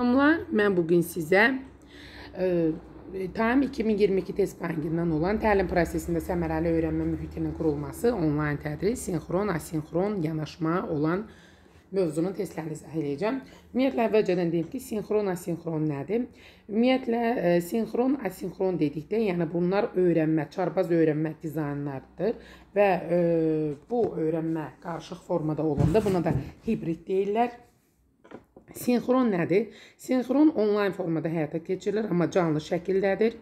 Selamlar, mən bugün sizə e, tam 2022 test bankından olan təlim prosesində səmərəli öyrənmə mühitinin qurulması, onlayn tədris, sinxron, asinxron yanaşma olan mövzunun testlərini izah edəcəm. Ümumiyyətlə əvvəlcədən deyim ki, sinxron, asinxron nədir? Ümumiyyətlə e, sinxron, asinxron dedikdə, yəni bunlar öyrənmə, çarbaz öyrənmə dizaynlarıdır və e, bu öyrənmə qarışıq formada olanda buna da hibrid deyirlər. Sinxron nədir? Sinxron onlayn formada həyata keçirilir, amma canlı şəkildədir.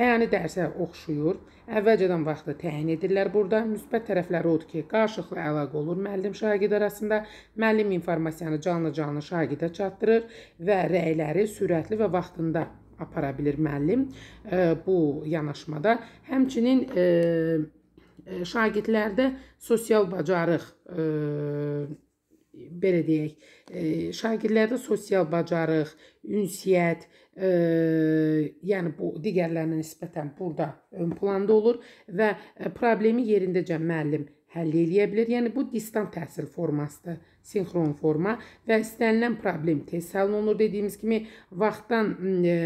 Yəni dərsə oxşuyur. Əvvəlcədən vaxtı təyin edirlər burada. Müsbət tərəfləri odur ki, qarşılıqlı əlaqə olur müəllim-şagird arasında. Müəllim informasiyanı canlı-canlı şagirdə çatdırır və rəyləri sürətli və vaxtında apara bilir müəllim e, bu yanaşmada. Həmçinin e, e şagirdlərdə sosial bacarıq e, belə deyək, e, şagirdlərdə sosial bacarıq, ünsiyyət, e, yəni bu digərlərinə nisbətən burada ön planda olur və e, problemi yerindəcə müəllim həll eləyə bilər. Yəni bu distant təhsil formasıdır, sinxron forma və istənilən problem tez həll olunur. Dediyimiz kimi vaxtdan e,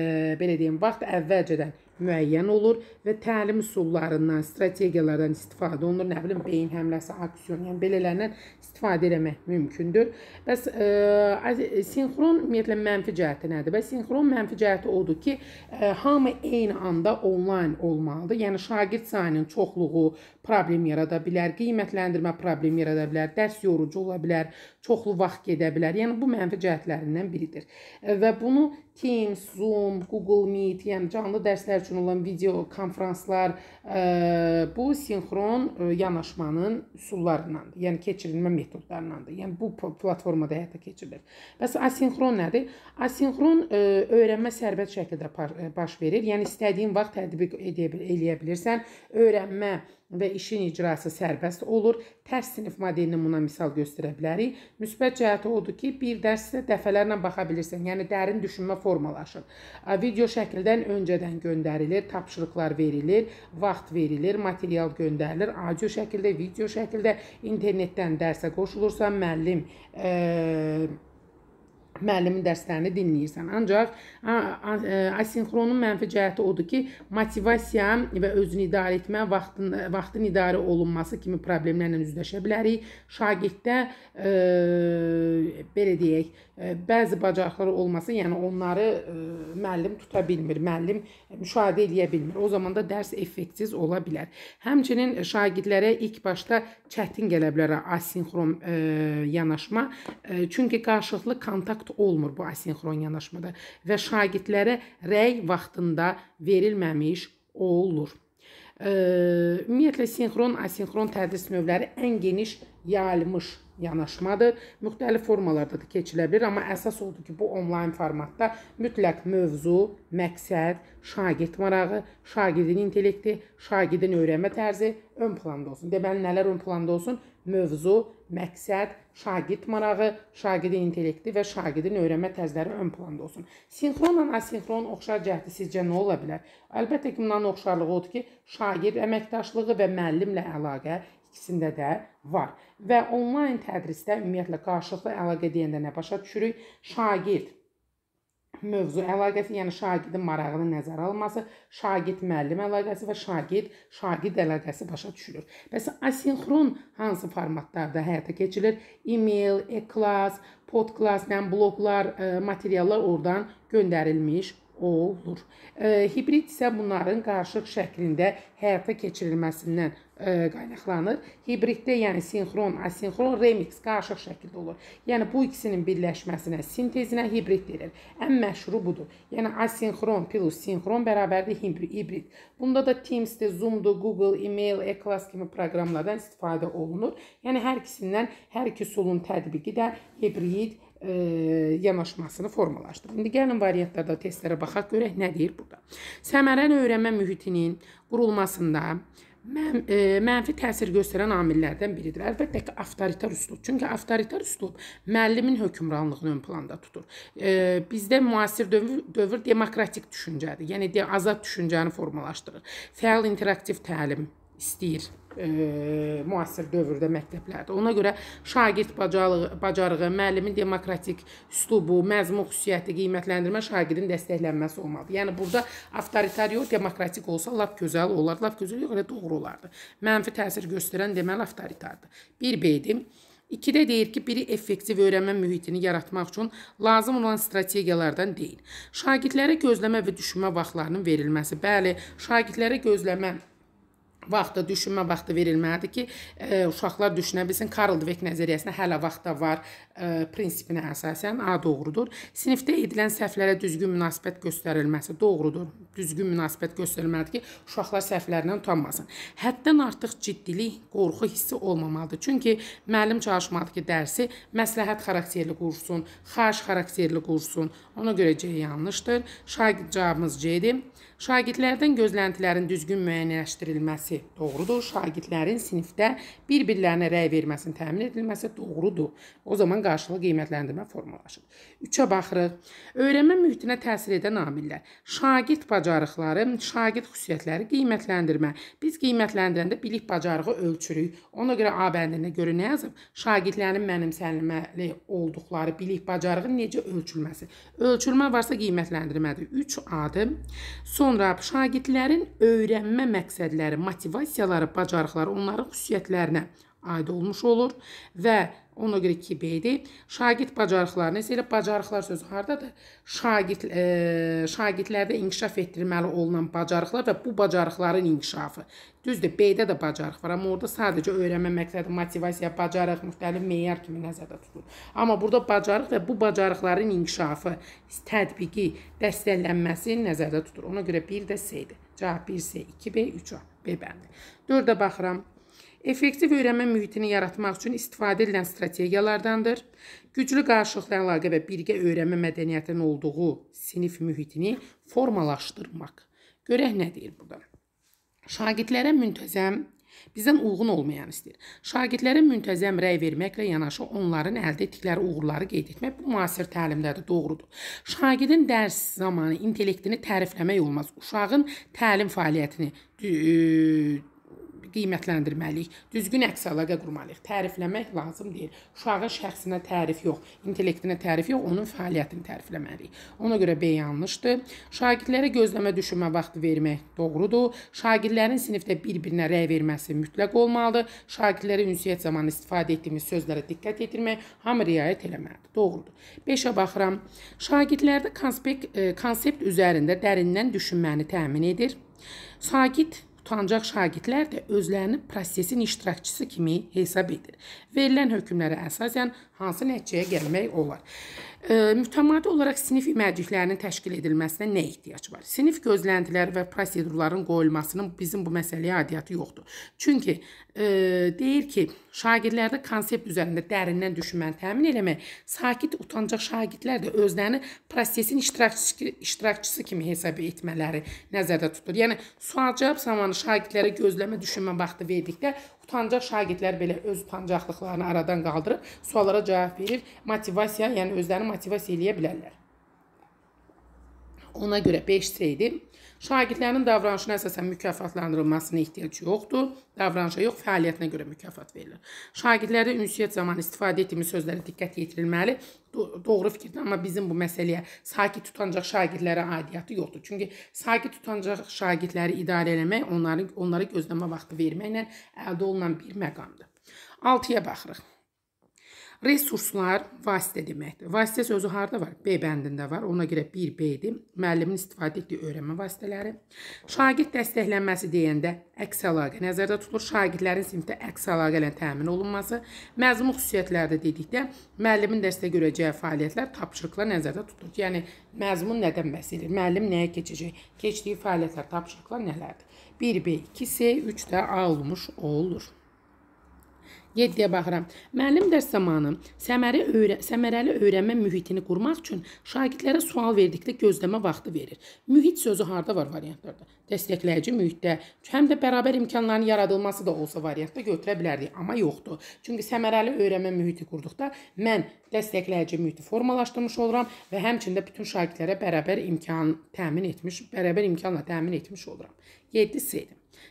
belə deyim, vaxt əvvəlcədən müəyyən olur və təlim üsullarından, strategiyalardan istifadə olunur. Nə bilim, beyin həmləsi, aksiyon, yəni belələrindən istifadə etmək mümkündür. Bəs ə, e, sinxron ümumiyyətlə mənfi cəhəti nədir? Bəs sinxron mənfi cəhəti odur ki, ə, e, hamı eyni anda onlayn olmalıdır. Yəni şagird sayının çoxluğu problem yarada bilər, qiymətləndirmə problemi yarada bilər, dərs yorucu ola bilər, çoxlu vaxt gedə bilər. Yəni bu mənfi cəhətlərindən biridir. E, və bunu Teams, Zoom, Google Meet, yəni canlı dərslər üçün olan video konfranslar e, bu sinxron e, yanaşmanın üsullarındandır. Yəni keçirilmə metodlarındandır. Yəni bu platformada həyata keçirilir. Bəs asinxron nədir? Asinxron öyrənmə sərbəst şəkildə baş verir. Yəni istədiyin vaxt tətbiq edə bilirsən, öyrənmə və işin icrası sərbəst olur. Tərs sinif modelinə buna misal göstərə bilərik. Müsbət cəhəti odur ki, bir dərsə dəfələrlə baxa bilirsən, yəni dərin düşünmə formalaşır. Video şəkildən öncədən göndərilir, tapşırıqlar verilir, vaxt verilir, material göndərilir, audio şəkildə, video şəkildə internetdən dərsə qoşulursa müəllim eee müəllimin dərslərini dinləyirsən. Ancaq e, asinxronun mənfi cəhəti odur ki, motivasiya və özünü idarə etmə, vaxtın vaxtın idarə olunması kimi problemlərlə üzləşə bilərik. Şagirddə e, belə deyək, e, bəzi bacarıqları olmasa, yəni onları e, müəllim tuta bilmir, müəllim müşahidə edə bilmir. O zaman da dərs effektiv ola bilər. Həmçinin şagirdlərə ilk başda çətin gələ bilər asinxron e, yanaşma. E, çünki qarşılıqlı kontakt takt olmur bu asinxron yanaşmada və şagirdlərə rəy vaxtında verilməmiş olur. Ümumiyyətlə sinxron, asinxron tədris növləri ən geniş yayılmış yanaşmadır. Müxtəlif formalarda da keçilə bilər, amma əsas odur ki, bu onlayn formatda mütləq mövzu, məqsəd, şagird marağı, şagirdin intellekti, şagirdin öyrənmə tərzi ön planda olsun. Deməli nələr ön planda olsun? Mövzu, məqsəd, şagird marağı, şagirdin intellekti və şagirdin öyrənmə tərzləri ön planda olsun. Sinxronla asinxron oxşar cəhdi sizcə nə ola bilər? Əlbəttə ki, bunların oxşarlığı odur ki, şagird əməkdaşlığı və müəllimlə əlaqə, ikisində də var. Və onlayn tədrisdə ümumiyyətlə qarşılıqlı əlaqə deyəndə nə başa düşürük? Şagird mövzu əlaqəsi, yəni şagirdin marağını nəzərə alması, şagird müəllim əlaqəsi və şagird şagird əlaqəsi başa düşülür. Bəs asinxron hansı formatlarda həyata keçirilir? E-mail, e-klass, podklass, yəni bloqlar, e, materiallar oradan göndərilmiş olur. E, hibrid isə bunların qarışıq şəklində həyata keçirilməsindən qaynaqlanır. Hibriddə, yəni sinxron, asinxron remix qarışıq şəkildə olur. Yəni bu ikisinin birləşməsinə, sintezinə hibrid deyilir. Ən məşhuru budur. Yəni asinxron plus sinxron bərabərdir hibrid. Bunda da Teams-dir, Zoom-dur, Google, email, e-class kimi proqramlardan istifadə olunur. Yəni hər ikisindən hər iki üsulun tətbiqi də hibrid ə, e, yanaşmasını formalaşdırır. İndi gəlin variantlarda testlərə baxaq görək nə deyir burada. Səmərəli öyrənmə mühitinin qurulmasında mən, e, mənfi təsir göstərən amillərdən biridir. Əlbəttə ki, avtoritar üslub. Çünki avtoritar üslub müəllimin hökmranlığını ön planda tutur. E, bizdə müasir dövr, dövr demokratik düşüncədir. Yəni de, azad düşüncəni formalaşdırır. Fəal interaktiv təlim istəyir e, müasir dövrdə məktəblərdə. Ona görə şagird bacarığı, bacarığı, müəllimin demokratik üslubu, məzmun xüsusiyyəti, qiymətləndirmə şagirdin dəstəklənməsi olmalıdır. Yəni burada avtoritariyo demokratik olsa lap gözəl olar, lap gözəl yox, elə doğru olardı. Mənfi təsir göstərən deməli avtoritardır. Bir beydim. İkidə deyir ki, biri effektiv öyrənmə mühitini yaratmaq üçün lazım olan strategiyalardan deyil. Şagirdlərə gözləmə və düşünmə vaxtlarının verilməsi. Bəli, şagirdlərə gözləmə vaxtı, düşünmə vaxtı verilməlidir ki, ə, e, uşaqlar düşünə bilsin. Karl Dweck nəzəriyyəsinə hələ vaxt da var ə, e, prinsipinə əsasən A doğrudur. Sinifdə edilən səhvlərə düzgün münasibət göstərilməsi doğrudur. Düzgün münasibət göstərilməlidir ki, uşaqlar səhvlərindən utanmasın. Həddən artıq ciddilik, qorxu hissi olmamalıdır. Çünki müəllim çalışmalıdır ki, dərsi məsləhət xarakterli qursun, xahiş xarakterli qursun. Ona görə C yanlışdır. Şagird cavabımız C-dir. Şagirdlərdən gözləntilərin düzgün müəyyənləşdirilməsi doğrudur. Şagirdlərin sinifdə bir-birlərinə rəy verməsinin təmin edilməsi doğrudur. O zaman qarşılıqlı qiymətləndirmə formalaşır. 3-ə baxırıq. Öyrənmə mühitinə təsir edən amillər. Şagird bacarıqları, şagird xüsusiyyətləri qiymətləndirmə. Biz qiymətləndirəndə bilik bacarığı ölçürük. Ona görə A bəndində görə nə yazıb? Şagirdlərin mənimsənilməli olduqları bilik bacarığı necə ölçülməsi. Ölçülmə varsa qiymətləndirmədir. 3 adım. Son Sonra şagirdlərin öyrənmə məqsədləri, motivasiyaları, bacarıqları, onların xüsusiyyətlərinə aid olmuş olur və ona görə 2B-dir. Şagird bacarıqlarını isə elə bacarıqlar sözü hardadır? Şagird e, şagirdlərdə inkişaf etdirməli olunan bacarıqlar və bu bacarıqların inkişafı. Düzdür, B-də də bacarıq var, amma orada sadəcə öyrənmə məqsədi, motivasiya, bacarıq, müxtəlif meyar kimi nəzərdə tutulur. Amma burada bacarıq və bu bacarıqların inkişafı, tətbiqi, dəstəklənməsi nəzərdə tutulur. Ona görə 1 də C-dir. Cavab 1 C, 2B, 3A. B bəndi. 4-də baxıram. Effektiv öyrənmə mühitini yaratmaq üçün istifadə edilən strategiyalardandır. Güclü qarşılıqlı əlaqə və birgə öyrənmə mədəniyyətinin olduğu sinif mühitini formalaşdırmaq. Görək nə deyir burada. Şagirdlərə müntəzəm Bizdən uyğun olmayan istəyir. Şagirdlərə müntəzəm rəy verməklə yanaşı onların əldə etdikləri uğurları qeyd etmək bu müasir təlimdədir, doğrudur. Şagirdin dərs zamanı intellektini tərifləmək olmaz. Uşağın təlim fəaliyyətini qiymətləndirməliyik, düzgün əks əlaqə qurmalıyıq. Tərifləmək lazım deyil. Uşağın şəxsinə tərif yox, intellektinə tərif yox, onun fəaliyyətini tərifləməliyik. Ona görə B yanlışdır. Şagirdlərə gözləmə düşünmə vaxtı vermək doğrudur. Şagirdlərin sinifdə bir-birinə rəy verməsi mütləq olmalıdır. Şagirdlərə ünsiyyət zamanı istifadə etdiyimiz sözlərə diqqət yetirmək hamı riayət etməlidir. Doğrudur. 5-ə baxıram. Şagirdlərdə konspekt, e, konsept üzərində dərindən düşünməni təmin edir. Sakit Utancaq şagirdlər də özlərini prosesin iştirakçısı kimi hesab edir. Verilən hökmlərə əsasən hansı nəticəyə gəlmək olar? E, mütəmadi olaraq sinif imərciklərinin təşkil edilməsinə nə ehtiyac var? Sinif gözləntiləri və prosedurların qoyulmasının bizim bu məsələyə adiyyatı yoxdur. Çünki e, deyir ki, şagirdlərdə konsept üzərində dərindən düşünməni təmin eləmək, sakit utancaq şagirdlər də özlərini prosesin iştirakçısı, iştirakçısı kimi hesab etmələri nəzərdə tutulur. Yəni sual-cavab zamanı şagirdlərə gözləmə düşünmə vaxtı verdikdə Utancaq şagirdlər belə öz utancaqlıqlarını aradan qaldırıb suallara cavab verir, motivasiya, yəni özlərini motivasiya eləyə bilərlər. Ona görə 5C idi. Şagirdlərin davranışına əsasən mükafatlandırılmasına ehtiyac yoxdur. Davranışa yox, fəaliyyətinə görə mükafat verilir. Şagirdlərdə ünsiyyət zamanı istifadə etdiyimiz sözlərə diqqət yetirilməli. Do doğru fikirdir, amma bizim bu məsələyə sakit tutancaq şagirdlərə aidiyyəti yoxdur. Çünki sakit tutancaq şagirdləri idarə etmək, onları onlara gözləmə vaxtı verməklə əldə olunan bir məqamdır. 6-ya baxırıq. Resurslar vasitə deməkdir. Vasitə sözü harda var? B bəndində var. Ona görə 1B-dir. Müəllimin istifadə etdiyi öyrənmə vasitələri. Şagird dəstəklənməsi deyəndə əks əlaqə nəzərdə tutulur. Şagirdlərin sinifdə əks əlaqə ilə təmin olunması. Məzmun xüsusiyyətlərdə dedikdə müəllimin dərsdə görəcəyi fəaliyyətlər tapşırıqla nəzərdə tutulur. Yəni məzmun nədən bəhs edir? Müəllim nəyə keçəcək? Keçdiyi fəaliyyətlər tapşırıqlar nələrdir? 1B, 2C, 3 də A olmuş olur. 7-yə baxıram. Müəllim dərs zamanı səmərə öyrə səmərəli öyrənmə mühitini qurmaq üçün şagirdlərə sual verdikdə gözləmə vaxtı verir. Mühit sözü harda var variantlarda? Dəstəkləyici mühitdə, həm də bərabər imkanların yaradılması da olsa variantda götürə bilərdik, amma yoxdur. Çünki səmərəli öyrənmə mühiti qurduqda mən dəstəkləyici mühiti formalaşdırmış oluram və həmçində bütün şagirdlərə bərabər imkan təmin etmiş, bərabər imkanla təmin etmiş oluram. 7-si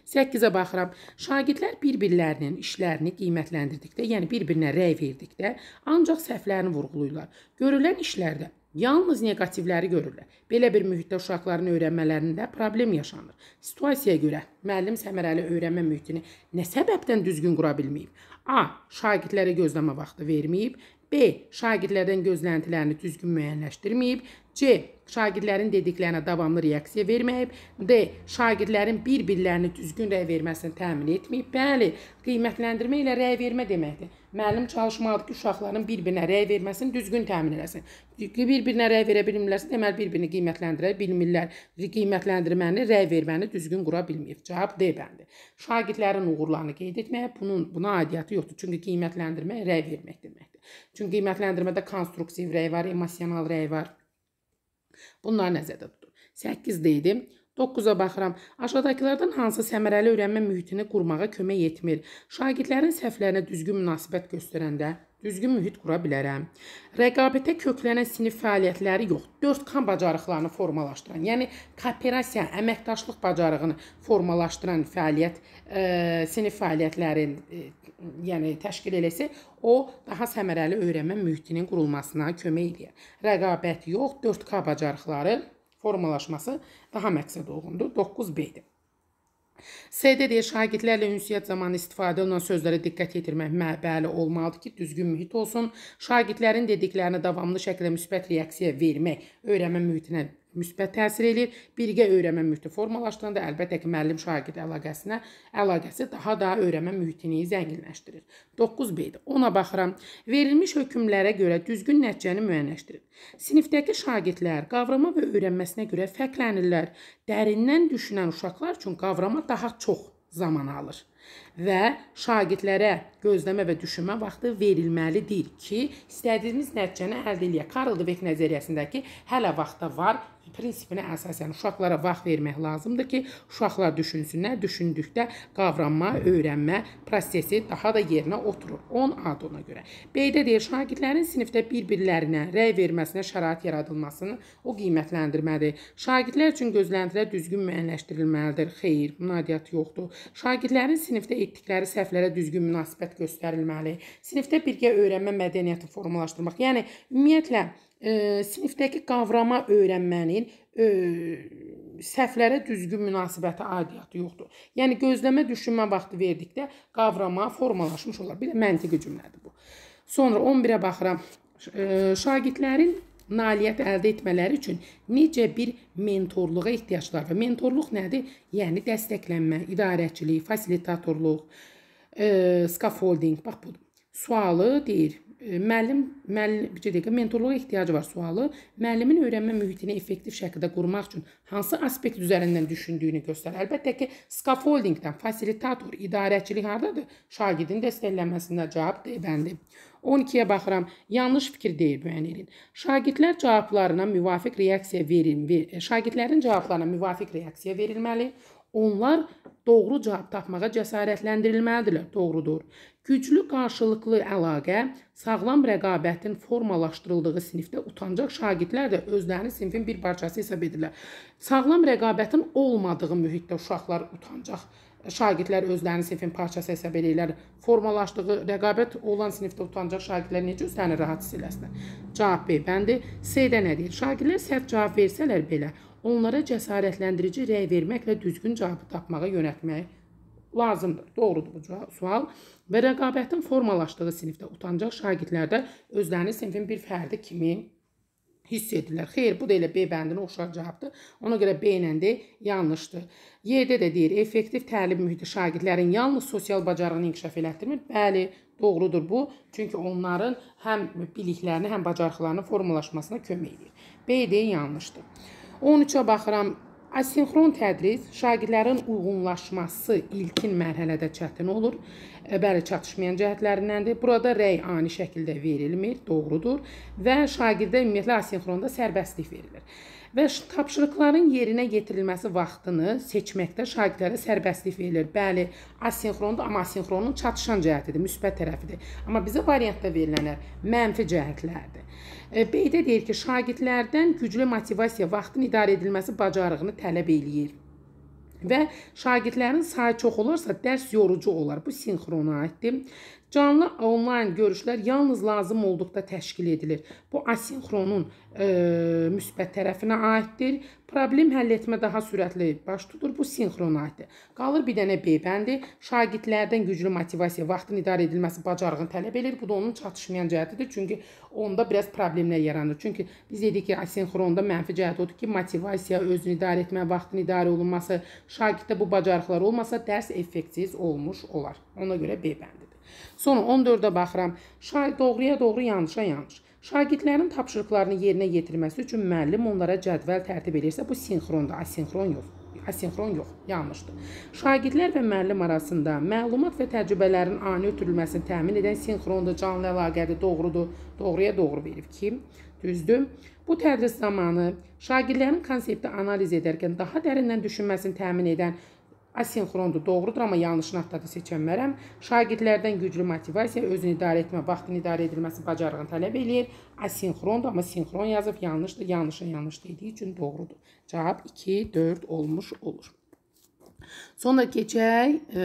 8-ə baxıram. Şagirdlər bir-birlərinin işlərini qiymətləndirdikdə, yəni bir-birinə rəy verdikdə ancaq səhvlərini vurğulayırlar. Görülən işlərdə Yalnız neqativləri görürlər. Belə bir mühitdə uşaqların öyrənmələrində problem yaşanır. Situasiyaya görə müəllim səmərəli öyrənmə mühitini nə səbəbdən düzgün qura bilməyib? A. Şagirdlərə gözləmə vaxtı verməyib. B. Şagirdlərdən gözləntilərini düzgün müəyyənləşdirməyib. C. Şagirdlərin dediklərinə davamlı reaksiya verməyib. D. Şagirdlərin bir-birlərini düzgün rəy verməsini təmin etməyib. Bəli, qiymətləndirmə ilə rəy vermə deməkdir. Müəllim çalışmalıdır ki, uşaqların bir-birinə rəy verməsini düzgün təmin eləsin. Bir-birinə rəy verə bilmirlərsə, deməli bir-birini qiymətləndirə bilmirlər. Qiymətləndirməni, rəy verməni düzgün qura bilməyib. Cavab D bəndi. Şagirdlərin uğurlarını qeyd etməyə bunun buna aidiyyəti yoxdur. Çünki qiymətləndirmə rəy vermək deməkdir. Çünki qiymətləndirmədə konstruktiv rəy var, emosional rəy var Bunlar nəzərdə tutun. 8 deydim. 9-a baxıram. Aşağıdakılardan hansı səmərəli öyrənmə mühitini qurmağa kömək etmir? Şagirdlərin səhvlərinə düzgün münasibət göstərəndə düzgün mühit qura bilərəm. Rəqabətə köklənən sinif fəaliyyətləri yox, 4K bacarıqlarını formalaşdıran, yəni kooperasiya, əməkdaşlıq bacarığını formalaşdıran fəaliyyət, e, sinif fəaliyyətləri, e, yəni təşkil eləsə, o daha səmərəli öyrənmə mühitinin qurulmasına kömək edir. Rəqabət yox, 4K bacarıqları formalaşması daha məqsəd uyğundur. 9B-dir. S-də deyir, şagirdlərlə ünsiyyət zamanı istifadə olunan sözlərə diqqət yetirmək məbəli olmalıdır ki, düzgün mühit olsun. Şagirdlərin dediklərinə davamlı şəkildə müsbət reaksiya vermək öyrənmə mühitinə müsbət təsir eləyir. Birgə öyrənmə mühiti formalaşdığında əlbəttə ki, müəllim-şagird əlaqəsinə əlaqəsi daha da öyrənmə mühitini zənginləşdirir. 9b-dir. Ona baxıram. Verilmiş hökmlərə görə düzgün nəticəni müəyyənləşdirin. Sinifdəki şagirdlər qavrama və öyrənməsinə görə fərqlənirlər. Dərindən düşünən uşaqlar üçün qavrama daha çox zaman alır və şagirdlərə gözləmə və düşünmə vaxtı verilməlidir ki, istədiyimiz nəticəni əldə edək. Karl Dweck nəzəriyyəsindəki hələ vaxta var prinsipinə əsasən uşaqlara vaxt vermək lazımdır ki, uşaqlar düşünsünlər, düşündükdə qavranma, öyrənmə prosesi daha da yerinə oturur. 10 ad ona görə. B-də deyir, şagirdlərin sinifdə bir-birlərinə rəy verməsinə şərait yaradılmasını o qiymətləndirmədir. Şagirdlər üçün gözləntilər düzgün müəyyənləşdirilməlidir. Xeyr, nadiyyat yoxdur. Şagirdlərin sinifdə etdikləri səhvlərə düzgün münasibət göstərilməli. Sinifdə birgə öyrənmə mədəniyyəti formalaşdırmaq. Yəni ümumiyyətlə ə, e, sinifdəki qavrama öyrənmənin ə, e, səhvlərə düzgün münasibəti aidiyyatı yoxdur. Yəni gözləmə, düşünmə vaxtı verdikdə qavrama formalaşmış olar. Bir də məntiqi cümlədir bu. Sonra 11-ə baxıram. Ə, e, şagirdlərin nailiyyət əldə etmələri üçün necə bir mentorluğa ehtiyacları var? Mentorluq nədir? Yəni dəstəklənmə, idarəçilik, fasilitatorluq, e, scaffolding. Bax bu sualı deyir müəllim müəllim bir dəqiqə mentorluğa ehtiyacı var sualı. Müəllimin öyrənmə mühitini effektiv şəkildə qurmaq üçün hansı aspekt üzərindən düşündüyünü göstər. Əlbəttə ki, scaffoldingdən fasilitator, idarəçilik hardadır? Şagirdin dəstəklənməsində cavab D bəndi. 12-yə baxıram. Yanlış fikir deyil müəllim. Şagirdlər cavablarına müvafiq reaksiya verin. E, şagirdlərin cavablarına müvafiq reaksiya verilməli. Onlar doğru cavab tapmağa cəsarətləndirilməlidirlər, doğrudur. Güclü qarşılıqlı əlaqə sağlam rəqabətin formalaşdırıldığı sinifdə utancaq şagirdlər də özlərini sinfin bir parçası hesab edirlər. Sağlam rəqabətin olmadığı mühitdə uşaqlar utancaq şagirdlər özlərini sinfin parçası hesab edirlər. Formalaşdığı rəqabət olan sinifdə utancaq şagirdlər necə özlərini rahat hiss eləsinlər? Cavab B bəndi. C-də nə deyir? Şagirdlər səhv cavab versələr belə, onlara cəsarətləndirici rəy verməklə düzgün cavabı tapmağa yönəltmək lazımdır. Doğrudur bu sual. Və rəqabətin formalaşdığı sinifdə utancaq şagirdlər də özlərini sinfin bir fərdi kimi hiss edirlər. Xeyr, bu da elə B bəndinə oxşar cavabdır. Ona görə B ilə D yanlışdır. Y-də də deyir, effektiv təlim mühiti şagirdlərin yalnız sosial bacarığını inkişaf elətdirmir. Bəli, doğrudur bu. Çünki onların həm biliklərini, həm bacarıqlarının formalaşmasına kömək edir. B-də yanlışdır. 13-ə baxıram. Asinxron tədris şagirdlərin uyğunlaşması ilkin mərhələdə çətin olur. E, bəli, çatışmayan cəhətlərindəndir. Burada rəy ani şəkildə verilmir, doğrudur və şagirdə ümumiyyətlə asinxronda sərbəstlik verilir. Və tapşırıqların yerinə yetirilməsi vaxtını seçməkdə şagirdlərə sərbəstlik verilir. Bəli, asinxrondur, amma asinxronun çatışan cəhətidir, müsbət tərəfidir. Amma bizə variantda verilənlər mənfi cəhətlərdir. E, beydə deyir ki, şagirdlərdən güclü motivasiya vaxtın idarə edilməsi bacarığını tələb eləyir. Və şagirdlərin sayı çox olarsa dərs yorucu olar. Bu sinxrona aiddir. Canlı onlayn görüşlər yalnız lazım olduqda təşkil edilir. Bu asinxronun e, müsbət tərəfinə aiddir. Problem həll etmə daha sürətli baş tutur. Bu sinxrona aiddir. Qalır bir dənə B bəndi. Şagirdlərdən güclü motivasiya, vaxtın idarə edilməsi bacarığını tələb edir. Bu da onun çatışmayan cəhətidir. Çünki onda biraz problemlər yaranır. Çünki biz dedik ki, asinxronda mənfi cəhət odur ki, motivasiya, özünü idarə etmə, vaxtın idarə olunması, şagirddə bu bacarıqlar olmasa dərs effektiv olmuş olar. Ona görə B bəndidir. Sonra 14-ə baxıram. Şay doğruya doğru yanlışa yanlış. Şagirdlərin tapşırıqlarını yerinə yetirməsi üçün müəllim onlara cədvəl tərtib eləyirsə, bu sinxrondur, asinxron yox asinxron yox, yanlışdır. Şagirdlər və müəllim arasında məlumat və təcrübələrin ani ötürülməsini təmin edən sinxrondur, canlı əlaqədir, doğrudur, doğruya doğru verib ki, düzdür. Bu tədris zamanı şagirdlərin konsepti analiz edərkən daha dərindən düşünməsini təmin edən Asinkrondur, doğrudur, amma yanlışını haqda da seçənmərəm. Şagirdlərdən güclü motivasiya, özünü idarə etmə, vaxtın idarə edilməsi bacarığını tələb eləyir. Asinkrondur, amma sinkron yazıb yanlışdır, yanlışa yanlış dediyi üçün doğrudur. Cavab 2, 4 olmuş olur. Sonra keçək e,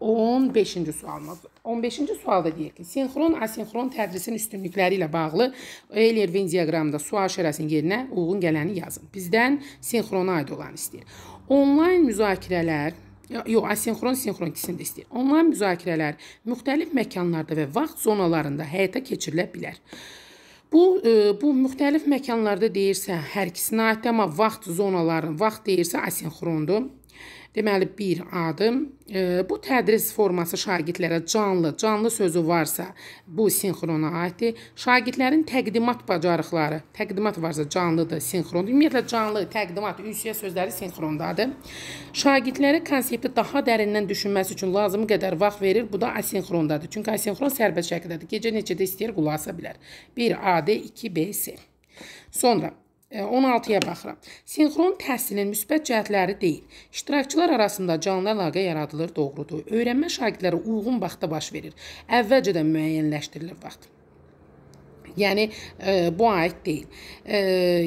15-ci sualımız. 15-ci sualda deyir ki, sinxron asinxron tədrisin üstünlükləri ilə bağlı Euler-Venn diaqramında sual şərəsinin yerinə uyğun gələni yazın. Bizdən sinxrona aid olanı istəyir. Onlayn müzakirələr yox, asinxron sinxron ikisini də istəyir. Onlayn müzakirələr müxtəlif məkanlarda və vaxt zonalarında həyata keçirilə bilər. Bu e, bu müxtəlif məkanlarda deyirsə hər ikisinə aid, amma vaxt zonaları, vaxt deyirsə asinxrondur. Deməli, bir adım. E, bu tədris forması şagirdlərə canlı, canlı sözü varsa, bu sinxrona aiddir. Şagirdlərin təqdimat bacarıqları, təqdimat varsa canlıdır, sinxrondur. Ümumiyyətlə canlı, təqdimat, ünsiyyət sözləri sinxrondadır. Şagirdlərə konsepti daha dərindən düşünməsi üçün lazımi qədər vaxt verir. Bu da asinxrondadır. Çünki asinxron sərbəst şəkildədir. Gecə neçədə istəyir qulaq asa bilər. 1 AD, 2 BC. Sonra 16-ya baxıram. Sinxron təhsilin müsbət cəhətləri deyil. İştirakçılar arasında canlı əlaqə yaradılır, doğrudur. Öyrənmə şagirdlərə uyğun vaxtda baş verir. Əvvəlcədən müəyyənləşdirilir vaxt. Yəni e, bu aid deyil. E,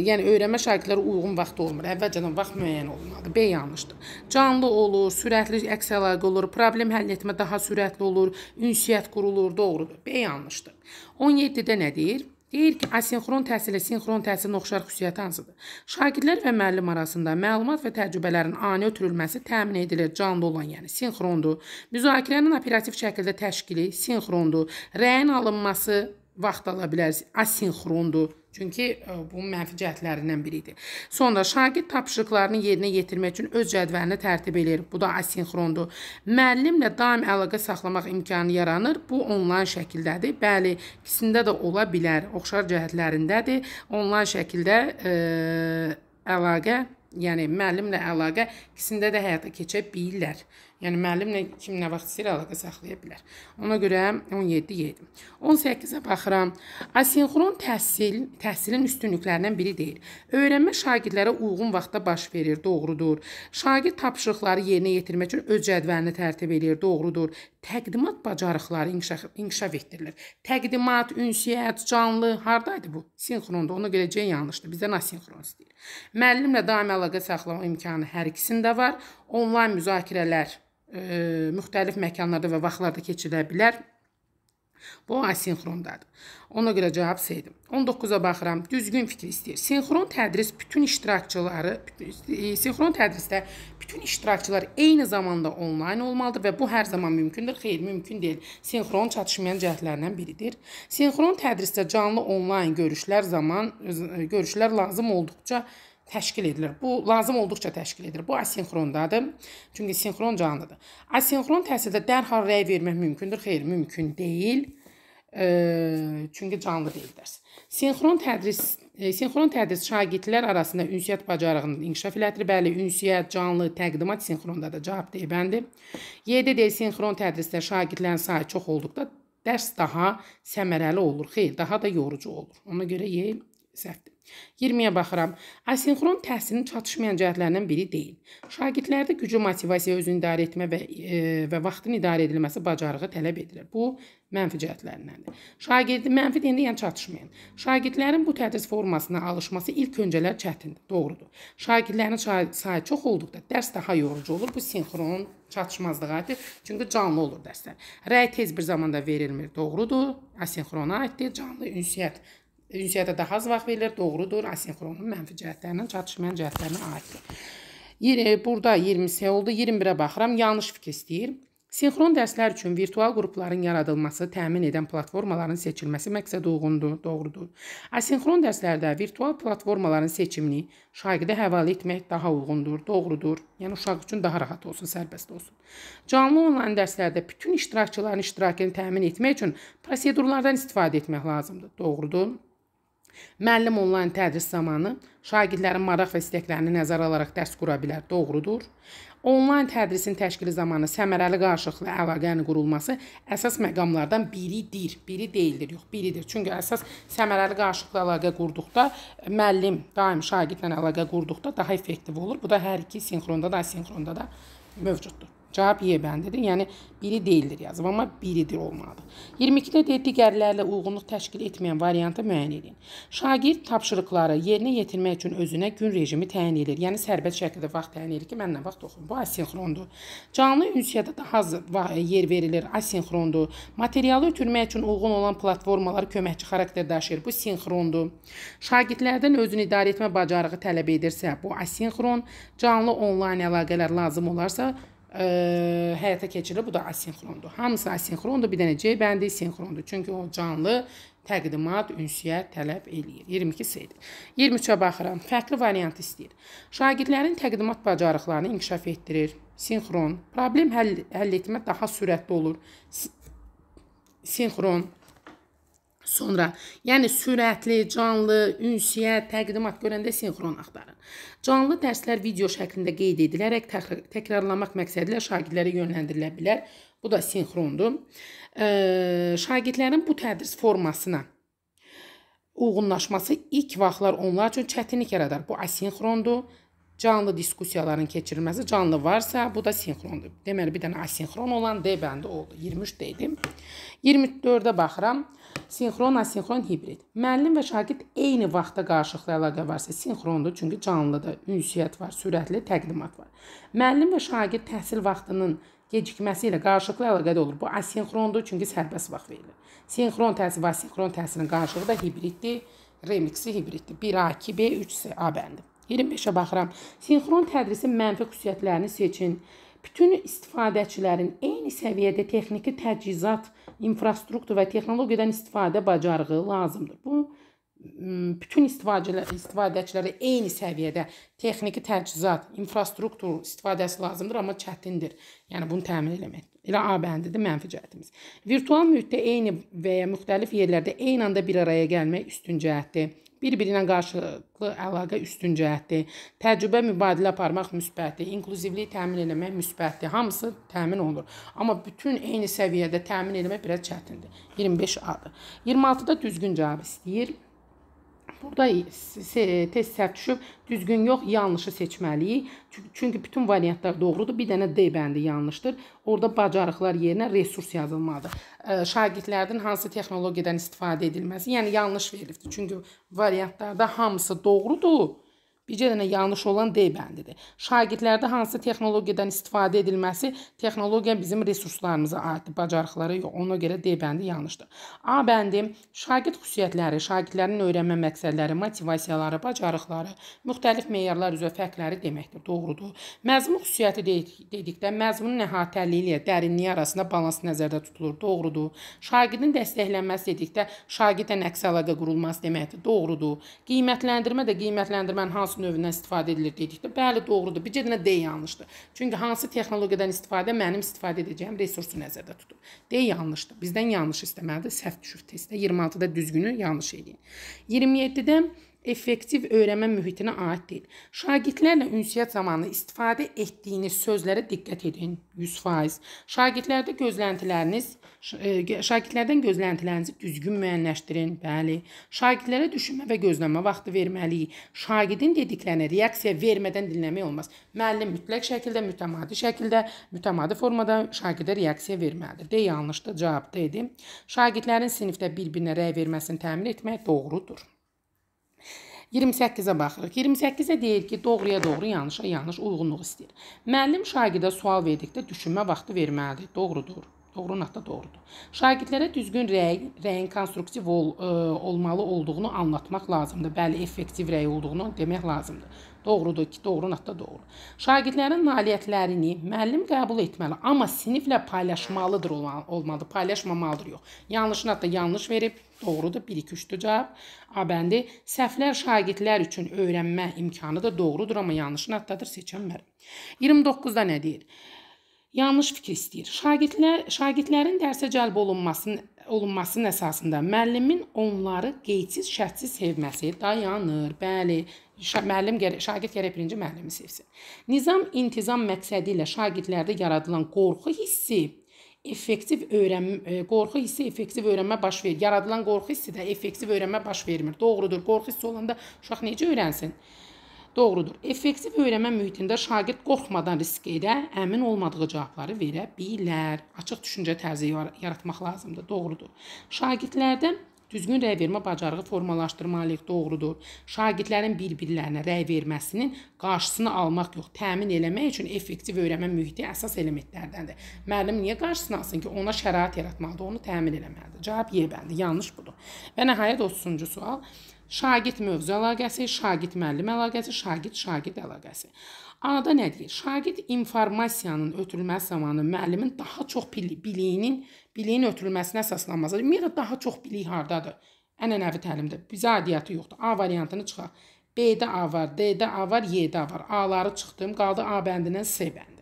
yəni öyrənmə şagirdlərə uyğun vaxt olmur. Əvvəlcədən vaxt müəyyən olmalıdır. B yanlışdır. Canlı olur, sürətli əks əlaqə olur, problem həll etmə daha sürətli olur, ünsiyyət qurulur, doğrudur. B yanlışdır. 17-də nə deyir? Deyir ki, asinxron təhsilə sinxron təhsilin oxşar xüsusiyyəti hansıdır? Şagirdlər və müəllim arasında məlumat və təcrübələrin ani ötürülməsi təmin edilir. Canlı olan, yəni sinxrondur. Müzakirənin operativ şəkildə təşkili sinxrondur. Rəyin alınması vaxt ala bilər, asinxrondur. Çünki e, bu mənfi cəhətlərindən biridir. Sonra şagird tapşırıqlarını yerinə yetirmək üçün öz cədvəlini tərtib eləyir. Bu da asinxrondur. Müəllimlə daimi əlaqə saxlamaq imkanı yaranır. Bu onlayn şəkildədir. Bəli, ikisində də ola bilər. Oxşar cəhətlərindədir. Onlayn şəkildə e, əlaqə, yəni müəllimlə əlaqə ikisində də həyata keçə bilər. Yəni müəllimlə kim nə vaxt istəyir əlaqə saxlaya bilər. Ona görə 17 yedim. 18-ə baxıram. Asinxron təhsil təhsilin üstünlüklərindən biri deyil. Öyrənmə şagirdlərə uyğun vaxtda baş verir, doğrudur. Şagird tapşırıqları yerinə yetirmək üçün öz cədvəlini tərtib edir, doğrudur. Təqdimat bacarıqları inkişaf, inkişaf etdirilir. Təqdimat, ünsiyyət, canlı hardaydı bu? Sinxronda. Ona görə C yanlışdı. Bizdən asinxron istəyir. Müəllimlə daimi əlaqə saxlama imkanı hər ikisində var. Onlayn müzakirələr e, müxtəlif məkanlarda və vaxtlarda keçirilə bilər. Bu asinxrondadır. Ona görə cavab seydim. 19-a baxıram. Düzgün fikir istəyir. Sinxron tədris bütün iştirakçıları, e, sinxron tədrisdə bütün iştirakçılar eyni zamanda onlayn olmalıdır və bu hər zaman mümkündür. Xeyr, mümkün deyil. Sinxron çatışmayan cəhətlərindən biridir. Sinxron tədrisdə canlı onlayn görüşlər zaman e, görüşlər lazım olduqca təşkil edilir. Bu lazım olduqca təşkil edilir. Bu asinxrondadır. Çünki sinxron canlıdır. Asinxron təhsildə dərhal rəy vermək mümkündür? Xeyr, mümkün deyil. E, çünki canlı deyil dərs. Sinxron tədris e, sinxron tədris şagirdlər arasında ünsiyyət bacarığının inkişaf elətir. Bəli, ünsiyyət canlı təqdimat sinxrondadır. Cavab D bəndir. 7-də sinxron tədrisdə şagirdlərin sayı çox olduqda dərs daha səmərəli olur. Xeyr, daha da yorucu olur. Ona görə Y səhvdir. 20-yə baxıram. Asinxron təhsilin çatışmayan cəhətlərindən biri deyil. Şagirdlərdə gücü, motivasiya, özünü idarə etmə və e, və vaxtın idarə edilməsi bacarığı tələb edilir. Bu mənfi cəhətlərindəndir. Şagirdi mənfi deyəndə yəni çatışmayan. Şagirdlərin bu tədris formasına alışması ilk öncələr çətindir, doğrudur. Şagirdlərin sayı çox olduqda dərs daha yorucu olur. Bu sinxron çatışmazlığa aiddir. Çünki canlı olur dərslər. Rəy tez bir zamanda verilmir, doğrudur. Asinxrona aiddir, canlı ünsiyyət ünsiyyətə daha az vaxt verilir, doğrudur, asinxronun mənfi cəhətlərindən çatışmayan cəhətlərinə aiddir. Burada 20-sə oldu, 21-ə baxıram, yanlış fikir istəyir. Sinxron dərslər üçün virtual qrupların yaradılması təmin edən platformaların seçilməsi məqsəd uyğundur, doğrudur. Asinxron dərslərdə virtual platformaların seçimini şagidə həvalə etmək daha uyğundur, doğrudur. Yəni uşaq üçün daha rahat olsun, sərbəst olsun. Canlı onlayn dərslərdə bütün iştirakçıların iştirakını təmin etmək üçün prosedurlardan istifadə etmək lazımdır, doğrudur. Müəllim onlayn tədris zamanı şagirdlərin maraq və istəklərini nəzərə alaraq dərs qura bilər, doğrudur. Onlayn tədrisin təşkili zamanı səmərəli qarşılıqlı əlaqənin qurulması əsas məqamlardan biridir. Biri deyildir, yox, biridir. Çünki əsas səmərəli qarşılıqlı əlaqə qurduqda müəllim daim şagirdlə əlaqə qurduqda daha effektiv olur. Bu da hər iki sinxronda da, asinxronda da mövcuddur. Cavab Y bəndidir. Yəni biri deyildir yazıb, amma biridir olmalıdır. 22-də də digərlərlə uyğunluq təşkil etməyən variantı müəyyən edin. Şagird tapşırıqları yerinə yetirmək üçün özünə gün rejimi təyin edir. Yəni sərbəst şəkildə vaxt təyin edir ki, mən nə vaxt oxuyum. Bu asinxrondur. Canlı ünsiyyətə daha az yer verilir. Asinxrondur. Materialı ötürmək üçün uyğun olan platformalar köməkçi xarakter daşıyır. Bu sinxrondur. Şagirdlərdən özünü idarə etmə bacarığı tələb edirsə, bu asinxron. Canlı onlayn əlaqələr lazım olarsa, e, həyata keçirilir. Bu da asinxrondur. Hamısı asinxrondur, bir dənə C bəndi sinxrondur. Çünki o canlı təqdimat, ünsiyyət tələb eləyir. 22 sayıdır. 23-ə baxıram. Fərqli variant istəyir. Şagirdlərin təqdimat bacarıqlarını inkişaf etdirir. Sinxron. Problem həll, həll etmə daha sürətli olur. Sinxron Sonra, yəni sürətli, canlı, ünsiyyət, təqdimat görəndə sinxron axtarın. Canlı dərslər video şəklində qeyd edilərək təkrarlamaq məqsədilə şagirdlərə yönləndirilə bilər. Bu da sinxrondur. E, şagirdlərin bu tədris formasına uyğunlaşması ilk vaxtlar onlar üçün çətinlik yaradar. Bu asinxrondur canlı diskussiyaların keçirilməsi canlı varsa, bu da sinxrondur. Deməli, bir dənə asinxron olan D bəndi oldu. 23 dedim. 24-də baxıram. Sinxron, asinxron, hibrid. Müəllim və şagird eyni vaxtda qarşılıqlı əlaqə varsa, sinxrondur, çünki canlıda ünsiyyət var, sürətli təqdimat var. Müəllim və şagird təhsil vaxtının gecikməsi ilə qarşılıqlı əlaqədə olur. Bu asinxrondur, çünki sərbəst vaxt verilir. Sinxron təhsil və asinxron təhsilin qarşılığı da hibriddir. Remiksi hibriddir. 1A, 2B, 3C A bəndi. 25-ə baxıram. Sinxron tədrisin mənfi xüsusiyyətlərini seçin. Bütün istifadəçilərin eyni səviyyədə texniki təchizat, infrastruktur və texnologiyadan istifadə bacarığı lazımdır. Bu bütün istifadəçilərə eyni səviyyədə texniki təchizat, infrastruktur istifadəsi lazımdır, amma çətindir. Yəni bunu təmin eləmək. Elə A bəndidir mənfi cəhətimiz. Virtual mühitdə eyni və ya müxtəlif yerlərdə eyni anda bir araya gəlmək üstün cəhətdir. Bir-birinə qarşılıqlı əlaqə üstün cəhətdir. Təcrübə mübadilə aparmaq müsbətdir. İnklüzivliyi təmin etmək müsbətdir. Hamısı təmin olunur. Amma bütün eyni səviyyədə təmin etmək biraz çətindir. 25 adı. 26-da düzgün cavab istəyir. Burada tez səhv düşüb düzgün yox, yanlışı seçməliyik. Çünki bütün variantlar doğrudur. Bir dənə D bəndi yanlışdır. Orada bacarıqlar yerinə resurs yazılmalıdır. E, Şagirdlərin hansı texnologiyadan istifadə edilməsi, yəni yanlış verilibdir. Çünki variantlarda hamısı doğrudur. Bircə dənə yanlış olan D bəndidir. Şagirdlərdə hansı texnologiyadan istifadə edilməsi texnologiya bizim resurslarımıza aiddir, bacarıqlara yox. Ona görə D bəndi yanlışdır. A bəndi şagird xüsusiyyətləri, şagirdlərin öyrənmə məqsədləri, motivasiyaları, bacarıqları, müxtəlif meyarlar üzrə fərqləri deməkdir. Doğrudur. Məzmun xüsusiyyəti dedikdə məzmunun əhatəliyi ilə dərinliyi arasında balans nəzərdə tutulur. Doğrudur. Şagirdin dəstəklənməsi dedikdə şagirdlə əks əlaqə qurulması deməkdir. Doğrudur. Qiymətləndirmə də qiymətləndirmənin hansı hansı növündən istifadə edilir dedikdə, bəli, doğrudur. Bir gedinə D yanlışdır. Çünki hansı texnologiyadan istifadə mənim istifadə edəcəyim resursu nəzərdə tutur. D yanlışdır. Bizdən yanlış istəməlidir. Səhv düşüb testdə 26-da düzgünü yanlış eləyin. 27-də effektiv öyrənmə mühitinə aid deyil. Şagirdlərlə ünsiyyət zamanı istifadə etdiyiniz sözlərə diqqət edin 100%. Şagirdlərdə gözləntiləriniz e, şagirdlərdən gözləntilərinizi düzgün müəyyənləşdirin. Bəli, şagirdlərə düşünmə və gözləmə vaxtı verməliyik. Şagirdin dediklərinə reaksiya vermədən dinləmək olmaz. Müəllim mütləq şəkildə, mütəmadi şəkildə, mütəmadi formada şagirdə reaksiya verməlidir. Deyə yanlışdır cavabda idi. Şagirdlərin sinifdə bir-birinə rəy verməsini təmin etmək doğrudur. 28-ə baxırıq. 28-ə deyir ki, doğruya doğru, yanlışa yanlış uyğunluq istəyir. Müəllim şagirdə sual verdikdə düşünmə vaxtı verməlidir. Doğrudur. Doğru naqda doğrudur. Şagirdlərə düzgün rəy, rəyin konstruktiv ol, ə, e, olmalı olduğunu anlatmaq lazımdır. Bəli, effektiv rəy olduğunu demək lazımdır. Doğrudur ki, doğru naqda doğru. Şagirdlərin nailiyyətlərini müəllim qəbul etməli, amma siniflə paylaşmalıdır olmalı, olmalı, paylaşmamalıdır yox. Yanlış naqda yanlış verib doğrudur. 1 2 3-dür cavab. A bəndi. Səhvlər şagirdlər üçün öyrənmə imkanı da doğrudur, amma yanlışını atdadır seçənmər. 29-da nə deyir? Yanlış fikir istəyir. Şagirdlər şagirdlərin dərsə cəlb olunmasının olunmasının əsasında müəllimin onları qeydsiz, şərtsiz sevməsi dayanır. Bəli, müəllim gərək şagird gərək birinci müəllimi sevsin. Nizam intizam məqsədi ilə şagirdlərdə yaradılan qorxu hissi effektiv öyrənmə e, qorxu hissi effektiv öyrənmə baş verir. Yaradılan qorxu hissi də effektiv öyrənmə baş vermir. Doğrudur. Qorxu hissi olanda uşaq necə öyrənsin? Doğrudur. Effektiv öyrənmə mühitində şagird qorxmadan riskə, əmin olmadığı cavabları verə bilər. Açıq düşüncə tərzi yaratmaq lazımdır. Doğrudur. Şagirdlərdən Düzgün rəy vermə bacarığı formalaşdırmalıyıq, doğrudur. Şagirdlərin bir-birlərinə rəy verməsinin qarşısını almaq yox, təmin eləmək üçün effektiv öyrənmə mühiti əsas elementlərdəndir. Müəllim niyə qarşısını alsın ki, ona şərait yaratmalıdır, onu təmin eləməlidir. Cavab Y bəndi, yanlış budur. Və nəhayət 30-cu sual. Şagird mövzu əlaqəsi, şagird müəllim əlaqəsi, şagird şagird əlaqəsi. A-da nə deyir? Şagird informasiyanın ötürülməsi zamanı müəllimin daha çox biliyinin, biliyin ötürülməsinə əsaslanması. Ümumiyyətlə daha çox bilik hardadır? Ənənəvi təlimdə bizə adiyyatı yoxdur. A variantını çıxaq. B-də A var, D-də A var, Y-də A var. A-ları çıxdım, qaldı A bəndindən C bəndi.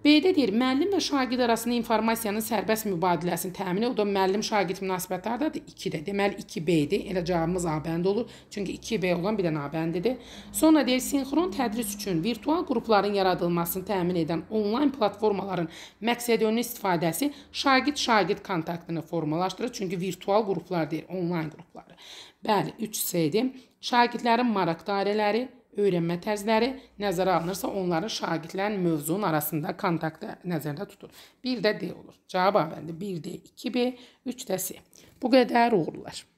B-də deyir, müəllim və şagird arasında informasiyanın sərbəst mübadiləsinin təmini, o da müəllim-şagird münasibətlərdadır 2-də. Deməli 2B-dir. Elə cavabımız A bəndi olur. Çünki 2B olan bir dənə A bəndidir. Sonra deyir, sinxron tədris üçün virtual qrupların yaradılmasını təmin edən onlayn platformaların məqsədönlü istifadəsi şagird-şagird kontaktını formalaşdırır. Çünki virtual qruplar deyir, onlayn qrupları. Bəli, 3C-dir. Şagirdlərin maraq dairələri öyrənmə tərzləri nəzərə alınırsa, onları şagirdlərin mövzunun arasında kontaktda nəzərdə tutur. 1 də D olur. Cavab A bəndi 1D, 2B, 3də C. Bu qədər uğurlar.